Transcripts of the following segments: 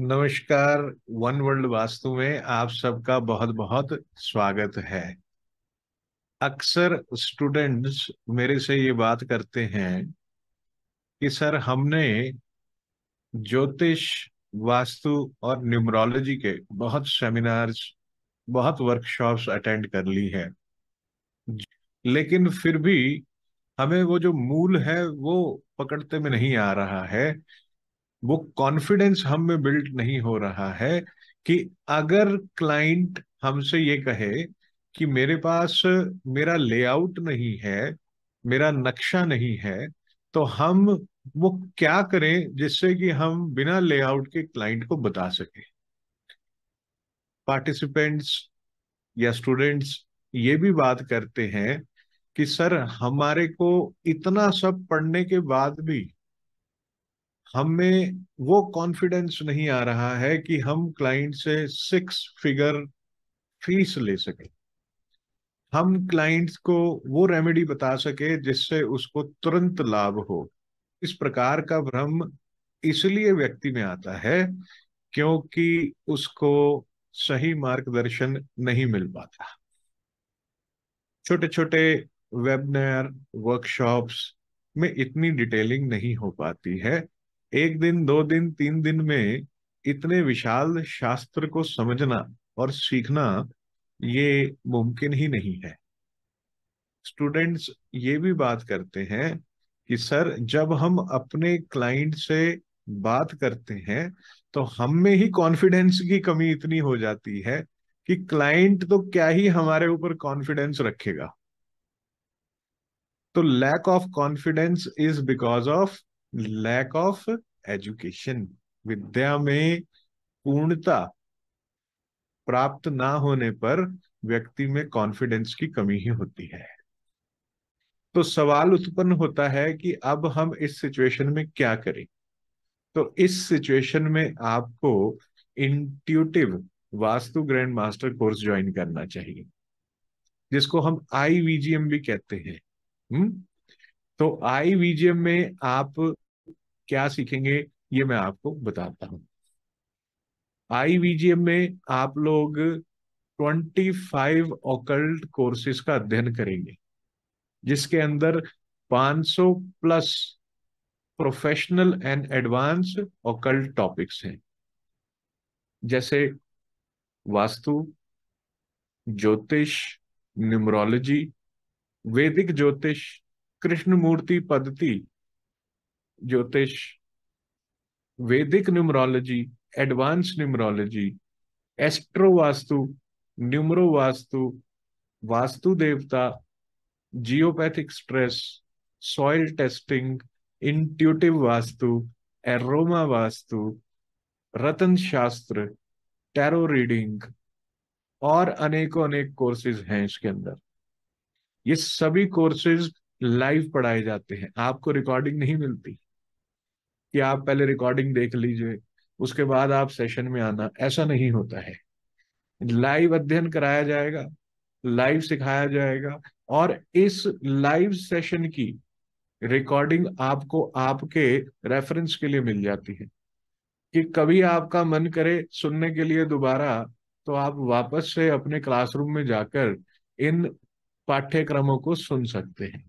नमस्कार one world vastu में आप सबका बहुत बहुत स्वागत है अक्सर स्टूडेंट्स मेरे से ये बात करते हैं कि सर हमने ज्योतिष वास्तु और न्यूमरोलॉजी के बहुत सेमिनार्स बहुत वर्कशॉप्स अटेंड कर ली है लेकिन फिर भी हमें वो जो मूल है वो पकड़ते में नहीं आ रहा है वो कॉन्फिडेंस हम में बिल्ड नहीं हो रहा है कि अगर क्लाइंट हमसे ये कहे कि मेरे पास मेरा लेआउट नहीं है मेरा नक्शा नहीं है तो हम वो क्या करें जिससे कि हम बिना लेआउट के क्लाइंट को बता सके पार्टिसिपेंट्स या स्टूडेंट्स ये भी बात करते हैं कि सर हमारे को इतना सब पढ़ने के बाद भी हमें वो कॉन्फिडेंस नहीं आ रहा है कि हम क्लाइंट से सिक्स फिगर फीस ले सके हम क्लाइंट्स को वो रेमेडी बता सके जिससे उसको तुरंत लाभ हो इस प्रकार का भ्रम इसलिए व्यक्ति में आता है क्योंकि उसको सही मार्गदर्शन नहीं मिल पाता छोटे छोटे वेबिनार वर्कशॉप्स में इतनी डिटेलिंग नहीं हो पाती है एक दिन दो दिन तीन दिन में इतने विशाल शास्त्र को समझना और सीखना ये मुमकिन ही नहीं है स्टूडेंट्स ये भी बात करते हैं कि सर जब हम अपने क्लाइंट से बात करते हैं तो हम में ही कॉन्फिडेंस की कमी इतनी हो जाती है कि क्लाइंट तो क्या ही हमारे ऊपर कॉन्फिडेंस रखेगा तो lack of confidence is because of lack of education विद्या में पूर्णता प्राप्त ना होने पर व्यक्ति में कॉन्फिडेंस की कमी ही होती है तो सवाल उत्पन्न होता है कि अब हम इस सिचुएशन में क्या करें तो इस सिचुएशन में आपको intuitive Vastu grand master course join करना चाहिए जिसको हम आई कहते हैं हम्म तो आई वीजीएम में आप क्या सीखेंगे ये मैं आपको बताता हूं आई वीजीएम में आप लोग 25 ओकल्ट कोर्सेस का अध्ययन करेंगे जिसके अंदर 500 plus professional and advance occult topics हैं जैसे वास्तु ज्योतिष न्यूमरोलॉजी वैदिक ज्योतिष कृष्ण मूर्ति पद्धति ज्योतिष वैदिक numerology advance numerology astro Vastu numero Vastu Vastu देवता geopathic stress soil testing intuitive Vastu aroma Vastu रतन शास्त्र टैरो रीडिंग और अनेकों अनेक कोर्सेज हैं इसके अंदर ये सभी कोर्सेज लाइव पढ़ाए जाते हैं आपको रिकॉर्डिंग नहीं मिलती कि आप पहले रिकॉर्डिंग देख लीजिए उसके बाद आप सेशन में आना ऐसा नहीं होता है लाइव अध्ययन कराया जाएगा लाइव सिखाया जाएगा और इस लाइव सेशन की रिकॉर्डिंग आपको आपके रेफरेंस के लिए मिल जाती है कि कभी आपका मन करे सुनने के लिए दोबारा तो आप वापस से अपने क्लासरूम में जाकर इन पाठ्यक्रमों को सुन सकते हैं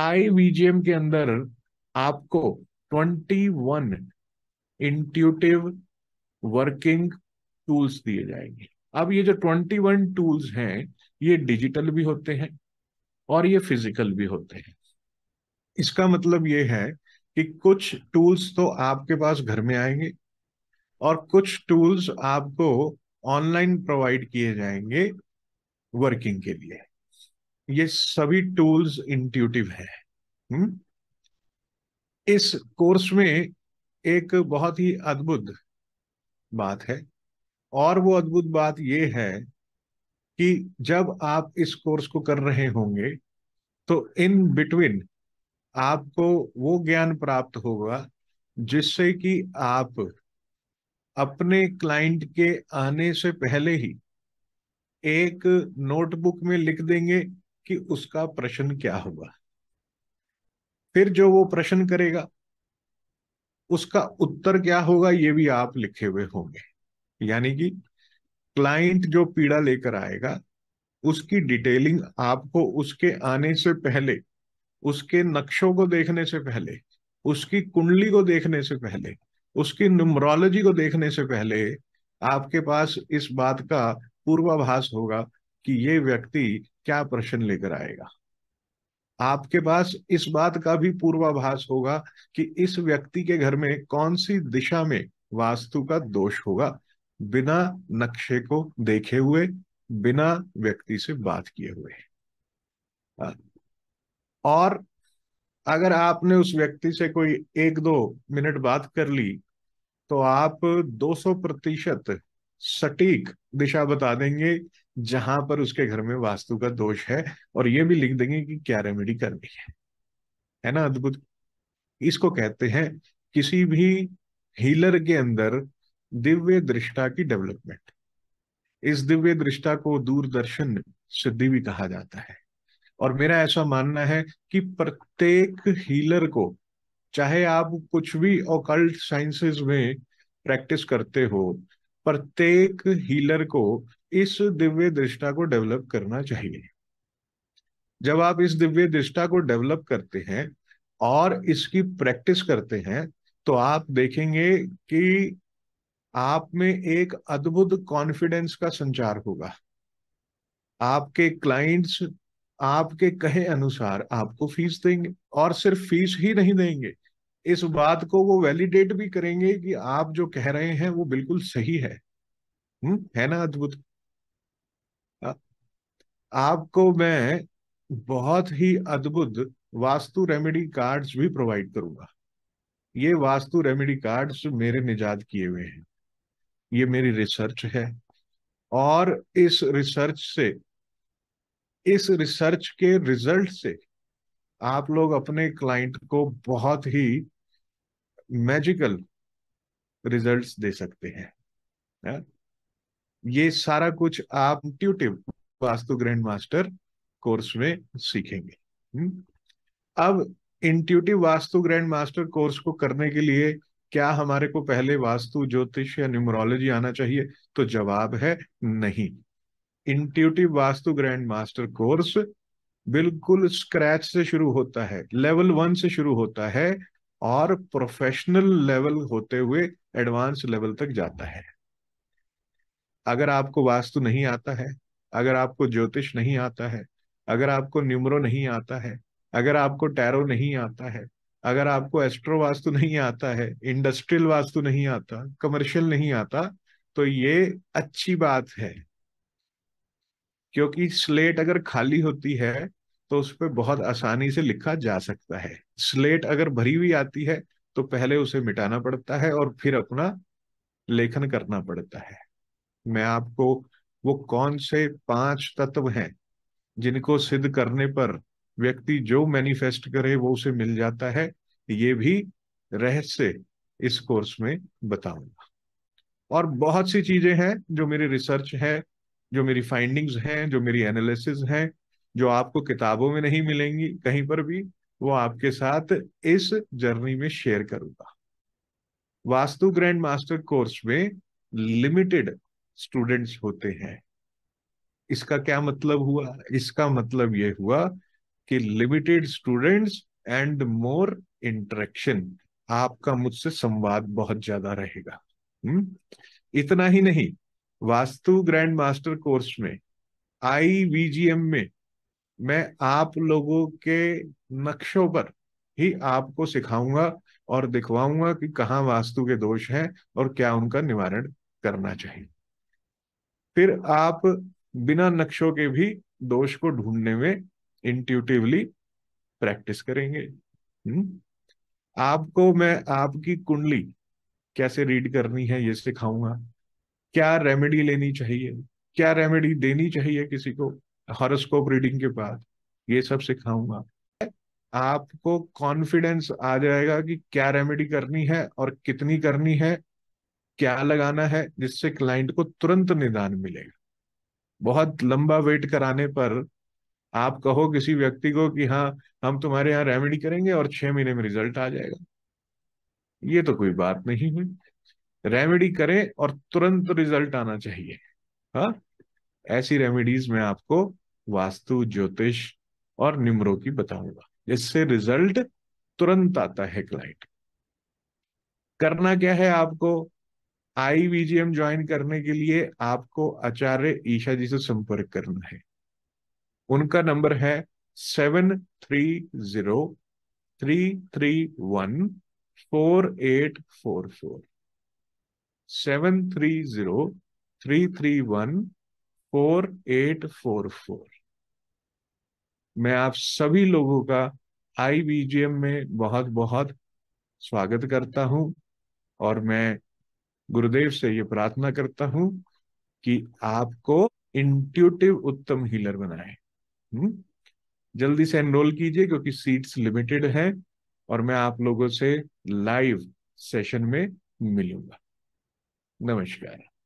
आई वीजीएम हम्म? के अंदर आपको 21 इंट्यूटिव वर्किंग टूल्स दिए जाएंगे अब ये जो 21 टूल्स हैं ये डिजिटल भी होते हैं और ये फिजिकल भी होते हैं इसका मतलब ये है कि कुछ टूल्स तो आपके पास घर में आएंगे और कुछ टूल्स आपको ऑनलाइन प्रोवाइड किए जाएंगे वर्किंग के लिए ये सभी टूल्स इंट्यूटिव है इस कोर्स में एक बहुत ही अद्भुत बात है और वो अद्भुत बात ये है कि जब आप इस कोर्स को कर रहे होंगे तो इन बिटवीन आपको वो ज्ञान प्राप्त होगा जिससे कि आप अपने क्लाइंट के आने से पहले ही एक नोटबुक में लिख देंगे कि उसका प्रश्न क्या हुआ फिर जो वो प्रश्न करेगा उसका उत्तर क्या होगा ये भी आप लिखे हुए होंगे यानी कि क्लाइंट जो पीड़ा लेकर आएगा उसकी डिटेलिंग आपको उसके आने से पहले उसके नक्शों को देखने से पहले उसकी कुंडली को देखने से पहले उसकी न्यूमरोलॉजी को देखने से पहले आपके पास इस बात का पूर्वाभास होगा कि ये व्यक्ति क्या प्रश्न लेकर आएगा आपके पास इस बात का भी पूर्वाभास होगा कि इस व्यक्ति के घर में कौन सी दिशा में वास्तु का दोष होगा बिना नक्शे को देखे हुए बिना व्यक्ति से बात किए हुए और अगर आपने उस व्यक्ति से कोई एक दो मिनट बात कर ली तो आप 200 प्रतिशत सटीक दिशा बता देंगे जहां पर उसके घर में वास्तु का दोष है और ये भी लिख देंगे कि क्या रेमेडी करनी है है ना अद्भुत इसको कहते हैं किसी भी हीलर के अंदर दिव्य दृष्टा की डेवलपमेंट इस दिव्य दृष्टा को दूरदर्शन सिद्धि भी कहा जाता है और मेरा ऐसा मानना है कि प्रत्येक हीलर को चाहे आप कुछ भी ओकल्ट साइंसेस में प्रैक्टिस करते हो प्रत्येक हीलर को इस दिव्य दृष्टा को डेवलप करना चाहिए जब आप इस दिव्य दृष्टा को डेवलप करते हैं और इसकी प्रैक्टिस करते हैं तो आप देखेंगे कि आप में एक अद्भुत कॉन्फिडेंस का संचार होगा आपके क्लाइंट्स आपके कहे अनुसार आपको फीस देंगे और सिर्फ फीस ही नहीं देंगे इस बात को वो वैलिडेट भी करेंगे कि आप जो कह रहे हैं वो बिल्कुल सही है हुँ? हम्म, है ना अद्भुत आपको मैं बहुत ही अद्भुत वास्तु रेमेडी कार्ड्स भी प्रोवाइड करूंगा ये वास्तु रेमेडी कार्ड्स मेरे निजात किए हुए हैं ये मेरी रिसर्च है और इस रिसर्च से इस रिसर्च के रिजल्ट से आप लोग अपने क्लाइंट को बहुत ही मैजिकल रिजल्ट्स दे सकते हैं ये सारा कुछ आप intuitive Vastu grand master course में सीखेंगे हम्म? अब intuitive Vastu grand master course को करने के लिए क्या हमारे को पहले वास्तु ज्योतिष या न्यूमरोलॉजी आना चाहिए तो जवाब है नहीं intuitive Vastu grand master course बिल्कुल स्क्रैच से शुरू होता है लेवल वन से शुरू होता है और प्रोफेशनल लेवल होते हुए एडवांस लेवल तक जाता है अगर आपको वास्तु नहीं आता है अगर आपको ज्योतिष नहीं आता है अगर आपको न्यूमरो नहीं आता है अगर आपको टैरो नहीं आता है अगर आपको एस्ट्रो वास्तु नहीं आता है इंडस्ट्रियल वास्तु नहीं आता कमर्शियल नहीं आता तो ये अच्छी बात है क्योंकि स्लेट अगर खाली होती है तो उस पर बहुत आसानी से लिखा जा सकता है स्लेट अगर भरी हुई आती है तो पहले उसे मिटाना पड़ता है और फिर अपना लेखन करना पड़ता है मैं आपको वो कौन से पांच तत्व हैं जिनको सिद्ध करने पर व्यक्ति जो मैनिफेस्ट करे वो उसे मिल जाता है ये भी रहस्य इस कोर्स में बताऊंगा और बहुत सी चीजें हैं जो मेरी रिसर्च है जो मेरी फाइंडिंग्स हैं जो मेरी एनालिसिस हैं जो आपको किताबों में नहीं मिलेंगी कहीं पर भी वो आपके साथ इस जर्नी में शेयर करूंगा वास्तु ग्रैंड मास्टर कोर्स में लिमिटेड स्टूडेंट्स होते हैं इसका क्या मतलब हुआ इसका मतलब यह हुआ कि limited students and more interaction आपका मुझसे संवाद बहुत ज्यादा रहेगा हम्म? इतना ही नहीं वास्तु ग्रैंड मास्टर कोर्स में आईवीजीएम में मैं आप लोगों के नक्शों पर ही आपको सिखाऊंगा और दिखवाऊंगा कि कहाँ वास्तु के दोष हैं और क्या उनका निवारण करना चाहिए फिर आप बिना नक्शों के भी दोष को ढूंढने में इंट्यूटिवली प्रैक्टिस करेंगे हम्म आपको मैं आपकी कुंडली कैसे रीड करनी है ये सिखाऊंगा क्या रेमेडी लेनी चाहिए क्या रेमेडी देनी चाहिए किसी को हॉरोस्कोप रीडिंग के बाद ये सब सिखाऊंगा आपको कॉन्फिडेंस आ जाएगा कि क्या रेमेडी करनी है और कितनी करनी है क्या लगाना है जिससे क्लाइंट को तुरंत निदान मिलेगा बहुत लंबा वेट कराने पर आप कहो किसी व्यक्ति को कि हाँ हम तुम्हारे यहाँ रेमेडी करेंगे और छह महीने में रिजल्ट आ जाएगा ये तो कोई बात नहीं हुई रेमेडी करें और तुरंत रिजल्ट आना चाहिए हाँ ऐसी रेमेडीज मैं आपको वास्तु ज्योतिष और निम्रो की बताऊंगा जिससे रिजल्ट तुरंत आता है क्लाइंट करना क्या है आपको आईवीजीएम ज्वाइन करने के लिए आपको आचार्य ईशा जी से संपर्क करना है उनका नंबर है seven three zero three three one four eight four four seven three zero three three one four eight four four मैं आप सभी लोगों का आई एम में बहुत बहुत स्वागत करता हूं और मैं गुरुदेव से ये प्रार्थना करता हूं कि आपको इंट्यूटिव उत्तम हीलर बनाए हम्म? जल्दी से एनरोल कीजिए क्योंकि सीट्स लिमिटेड है और मैं आप लोगों से लाइव सेशन में मिलूंगा नमस्कार